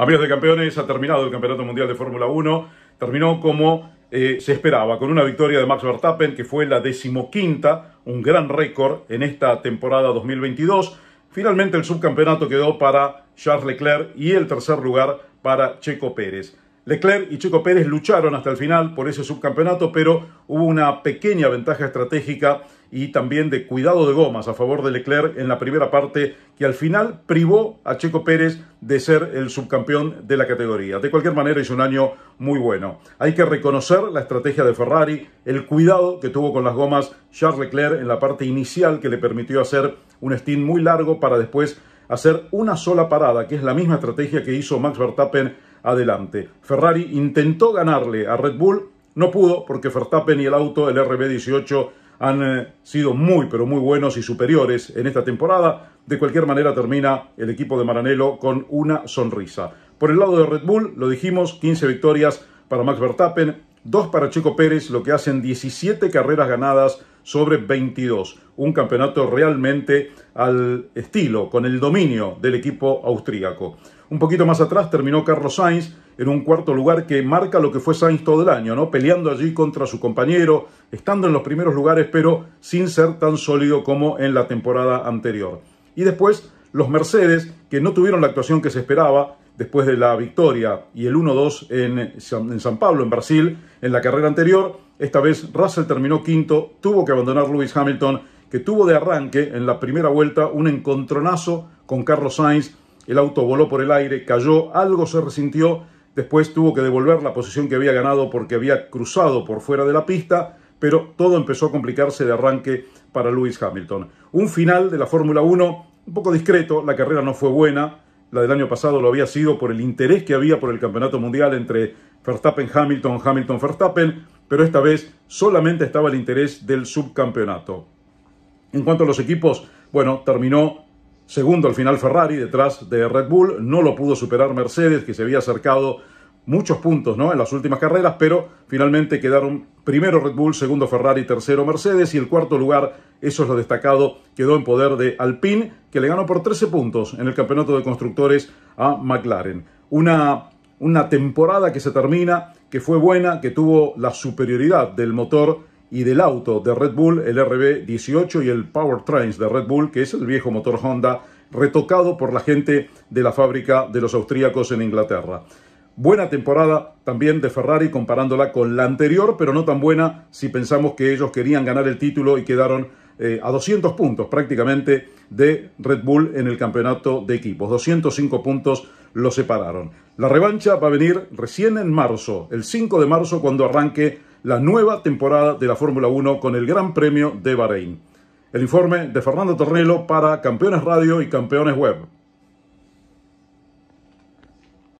Amigos de campeones, ha terminado el Campeonato Mundial de Fórmula 1. Terminó como eh, se esperaba, con una victoria de Max Verstappen, que fue la decimoquinta, un gran récord en esta temporada 2022. Finalmente el subcampeonato quedó para Charles Leclerc y el tercer lugar para Checo Pérez. Leclerc y Checo Pérez lucharon hasta el final por ese subcampeonato, pero hubo una pequeña ventaja estratégica y también de cuidado de gomas a favor de Leclerc en la primera parte, que al final privó a Checo Pérez de ser el subcampeón de la categoría. De cualquier manera, es un año muy bueno. Hay que reconocer la estrategia de Ferrari, el cuidado que tuvo con las gomas Charles Leclerc en la parte inicial, que le permitió hacer un stint muy largo para después hacer una sola parada, que es la misma estrategia que hizo Max Verstappen adelante. Ferrari intentó ganarle a Red Bull, no pudo porque Verstappen y el auto, el RB18, han eh, sido muy, pero muy buenos y superiores en esta temporada. De cualquier manera termina el equipo de Maranello con una sonrisa. Por el lado de Red Bull, lo dijimos, 15 victorias para Max Verstappen, 2 para Chico Pérez, lo que hacen 17 carreras ganadas sobre 22. Un campeonato realmente al estilo, con el dominio del equipo austríaco. Un poquito más atrás terminó Carlos Sainz en un cuarto lugar que marca lo que fue Sainz todo el año, ¿no? Peleando allí contra su compañero, estando en los primeros lugares, pero sin ser tan sólido como en la temporada anterior. Y después los Mercedes, que no tuvieron la actuación que se esperaba después de la victoria y el 1-2 en, San Pablo, en Brasil, en la carrera anterior, esta vez Russell terminó quinto, tuvo que abandonar Lewis Hamilton, que tuvo de arranque en la primera vuelta un encontronazo con Carlos Sainz, el auto voló por el aire, cayó, algo se resintió, después tuvo que devolver la posición que había ganado porque había cruzado por fuera de la pista, pero todo empezó a complicarse de arranque para Lewis Hamilton. Un final de la Fórmula 1 un poco discreto, la carrera no fue buena, la del año pasado lo había sido por el interés que había por el campeonato mundial entre Verstappen, Hamilton, Hamilton, Verstappen, pero esta vez solamente estaba el interés del subcampeonato. En cuanto a los equipos, bueno, terminó segundo al final Ferrari detrás de Red Bull, no lo pudo superar Mercedes, que se había acercado muchos puntos ¿no? en las últimas carreras, pero finalmente quedaron primero Red Bull, segundo Ferrari, tercero Mercedes y el cuarto lugar, eso es lo destacado, quedó en poder de Alpine, que le ganó por 13 puntos en el campeonato de constructores a McLaren. Una, una temporada que se termina, que fue buena, que tuvo la superioridad del motor y del auto de Red Bull, el RB18 y el Powertrains de Red Bull, que es el viejo motor Honda retocado por la gente de la fábrica de los austríacos en Inglaterra. Buena temporada también de Ferrari comparándola con la anterior, pero no tan buena si pensamos que ellos querían ganar el título y quedaron eh, a 200 puntos prácticamente de Red Bull en el campeonato de equipos. 205 puntos los separaron. La revancha va a venir recién en marzo, el 5 de marzo, cuando arranque la nueva temporada de la Fórmula 1 con el Gran Premio de Bahrein. El informe de Fernando Tornelo para Campeones Radio y Campeones Web.